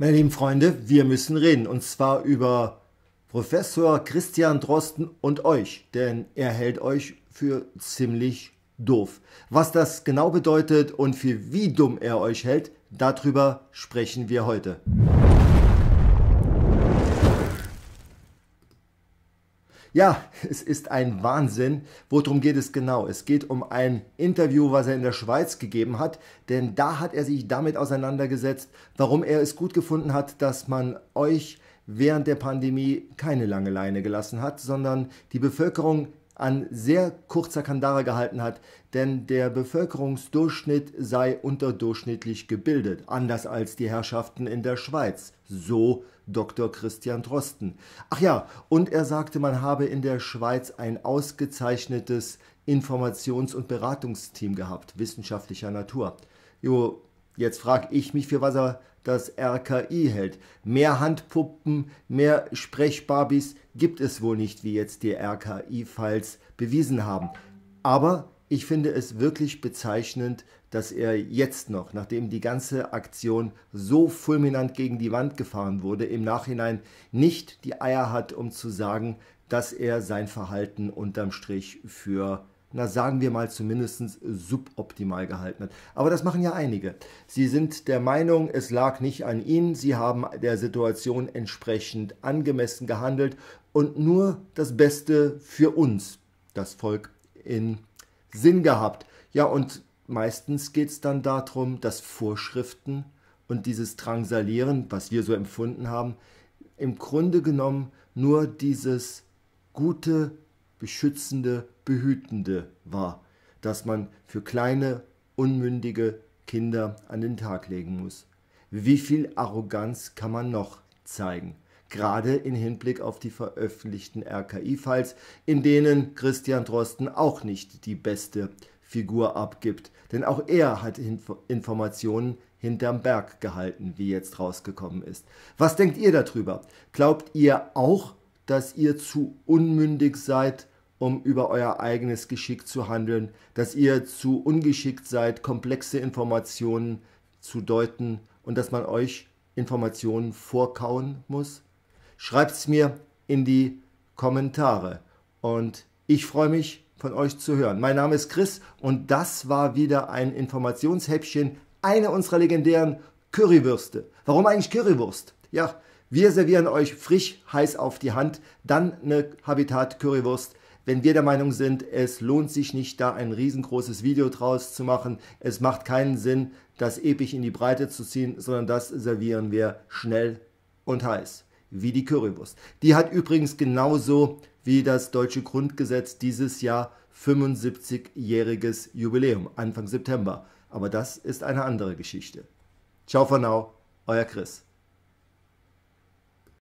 Meine lieben Freunde, wir müssen reden und zwar über Professor Christian Drosten und euch, denn er hält euch für ziemlich doof. Was das genau bedeutet und für wie dumm er euch hält, darüber sprechen wir heute. Ja, es ist ein Wahnsinn. Worum geht es genau? Es geht um ein Interview, was er in der Schweiz gegeben hat, denn da hat er sich damit auseinandergesetzt, warum er es gut gefunden hat, dass man euch während der Pandemie keine lange Leine gelassen hat, sondern die Bevölkerung an sehr kurzer Kandare gehalten hat, denn der Bevölkerungsdurchschnitt sei unterdurchschnittlich gebildet, anders als die Herrschaften in der Schweiz, so Dr. Christian Drosten. Ach ja, und er sagte, man habe in der Schweiz ein ausgezeichnetes Informations- und Beratungsteam gehabt, wissenschaftlicher Natur. Jo, Jetzt frage ich mich, für was er das RKI hält. Mehr Handpuppen, mehr Sprechbarbies gibt es wohl nicht, wie jetzt die RKI-Files bewiesen haben. Aber ich finde es wirklich bezeichnend, dass er jetzt noch, nachdem die ganze Aktion so fulminant gegen die Wand gefahren wurde, im Nachhinein nicht die Eier hat, um zu sagen, dass er sein Verhalten unterm Strich für na sagen wir mal zumindest suboptimal gehalten hat. Aber das machen ja einige. Sie sind der Meinung, es lag nicht an ihnen, sie haben der Situation entsprechend angemessen gehandelt und nur das Beste für uns, das Volk, in Sinn gehabt. Ja, und meistens geht es dann darum, dass Vorschriften und dieses Drangsalieren, was wir so empfunden haben, im Grunde genommen nur dieses gute, beschützende Behütende war, das man für kleine, unmündige Kinder an den Tag legen muss. Wie viel Arroganz kann man noch zeigen? Gerade im Hinblick auf die veröffentlichten RKI-Files, in denen Christian Drosten auch nicht die beste Figur abgibt. Denn auch er hat Inf Informationen hinterm Berg gehalten, wie jetzt rausgekommen ist. Was denkt ihr darüber? Glaubt ihr auch, dass ihr zu unmündig seid, um über euer eigenes Geschick zu handeln, dass ihr zu ungeschickt seid, komplexe Informationen zu deuten und dass man euch Informationen vorkauen muss? Schreibt es mir in die Kommentare und ich freue mich von euch zu hören. Mein Name ist Chris und das war wieder ein Informationshäppchen, eine unserer legendären Currywürste. Warum eigentlich Currywurst? Ja, wir servieren euch frisch heiß auf die Hand, dann eine Habitat Currywurst wenn wir der Meinung sind, es lohnt sich nicht, da ein riesengroßes Video draus zu machen. Es macht keinen Sinn, das episch in die Breite zu ziehen, sondern das servieren wir schnell und heiß, wie die Currywurst. Die hat übrigens genauso wie das deutsche Grundgesetz dieses Jahr 75-jähriges Jubiläum, Anfang September. Aber das ist eine andere Geschichte. Ciao for now, euer Chris.